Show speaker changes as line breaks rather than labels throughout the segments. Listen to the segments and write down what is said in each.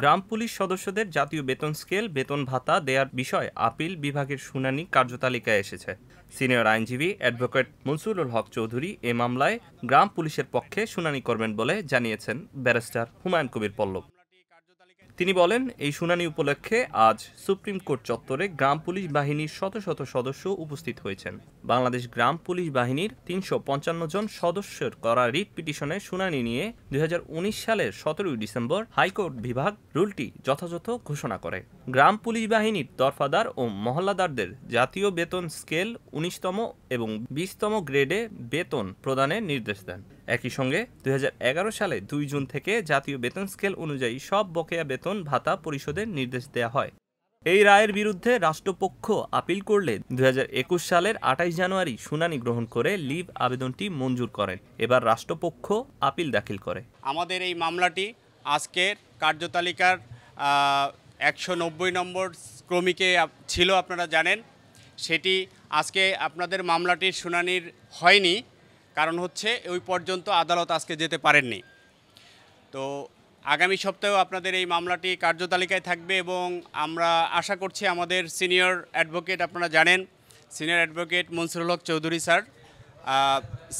গ্রাম police সদস্যদের জাতীয় বেতন স্কেল বেতন ভাতা দেয়ার বিষয় আপিল বিভাগের শুনানি কার্যতালিকায় এসেছে সিনিয়র আইনজীবী অ্যাডভোকেট মনসুরুল হক চৌধুরী এ মামলায় গ্রাম পুলিশের পক্ষে শুনানি করবেন বলে জানিয়েছেন ব্যারিস্টার হুমায়ুন কবির পল্লব তিনি বলেন এই শুনানি উপলক্ষে আজ সুপ্রিম কোর্ট চত্বরে গ্রাম পুলিশ বাহিনীর শত শত সদস্য উপস্থিত হয়েছেন বাংলাদেশ গ্রাম পুলিশ বাহিনীর তিনশো পঞ্চান্ন জন সদস্যের করা রিট পিটিশনে শুনানি নিয়ে দুই সালের সতেরোই ডিসেম্বর হাইকোর্ট বিভাগ রুলটি যথাযথ ঘোষণা করে গ্রাম পুলিশ বাহিনীর তরফাদার ও মহল্লাদারদের জাতীয় বেতন স্কেল উনিশতম এবং বিশতম গ্রেডে বেতন প্রদানের নির্দেশ দেন একই সঙ্গে দুই সালে দুই জুন থেকে জাতীয় বেতন স্কেল অনুযায়ী সব বকেয়া বেতন ভাতা পরিশোধের নির্দেশ দেওয়া হয় এই রায়ের বিরুদ্ধে রাষ্ট্রপক্ষ আপিল করলে দু সালের আটাইশ জানুয়ারি শুনানি গ্রহণ করে লিভ আবেদনটি মঞ্জুর করেন এবার রাষ্ট্রপক্ষ আপিল দাখিল করে
আমাদের এই মামলাটি আজকের কার্যতালিকার একশো নব্বই নম্বর ক্রমিকে ছিল আপনারা জানেন সেটি আজকে আপনাদের মামলাটির শুনানির হয়নি কারণ হচ্ছে ওই পর্যন্ত আদালত আজকে যেতে পারেননি তো আগামী সপ্তাহেও আপনাদের এই মামলাটি কার্যতালিকায় থাকবে এবং আমরা আশা করছি আমাদের সিনিয়র অ্যাডভোকেট আপনারা জানেন senior advocate Mansurul Haque Chowdhury sir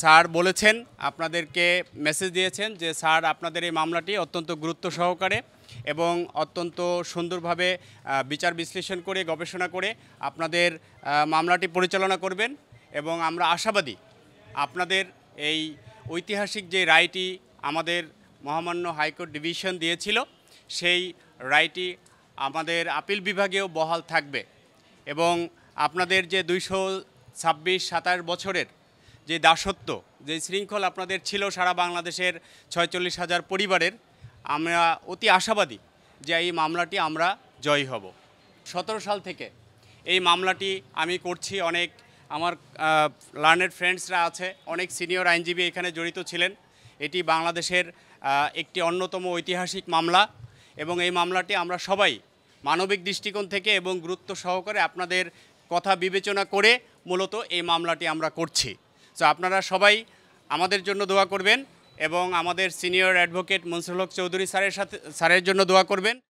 sir বলেছেন আপনাদেরকে মেসেজ দিয়েছেন যে স্যার আপনাদের এই মামলাটি অত্যন্ত গুরুত্ব সহকারে এবং অত্যন্ত সুন্দরভাবে বিচার বিশ্লেষণ করে গবেষণা করে আপনাদের মামলাটি পরিচালনা করবেন এবং আমরা আশাবাদী আপনাদের এই ঐতিহাসিক যে রায়টি আমাদের মহামান্য হাইকোর্ট ডিভিশন দিয়েছিল সেই রায়টি আমাদের আপিল বিভাগেও বহাল থাকবে এবং আপনাদের যে দুইশো ছাব্বিশ সাতাশ বছরের যে দাসত্ব যে শৃঙ্খল আপনাদের ছিল সারা বাংলাদেশের ছয়চল্লিশ হাজার পরিবারের আমরা অতি আশাবাদী যে এই মামলাটি আমরা জয়ী হব সতেরো সাল থেকে এই মামলাটি আমি করছি অনেক আমার লার্নেড ফ্রেন্ডসরা আছে অনেক সিনিয়র আইনজীবী এখানে জড়িত ছিলেন এটি বাংলাদেশের একটি অন্যতম ঐতিহাসিক মামলা এবং এই মামলাটি আমরা সবাই মানবিক দৃষ্টিকোণ থেকে এবং গুরুত্ব সহকারে আপনাদের কথা বিবেচনা করে মূলত এই মামলাটি আমরা করছি তো আপনারা সবাই আমাদের জন্য দোয়া করবেন এবং আমাদের সিনিয়র অ্যাডভোকেট মনসুর হক চৌধুরী স্যারের সাথে
স্যারের জন্য দোয়া করবেন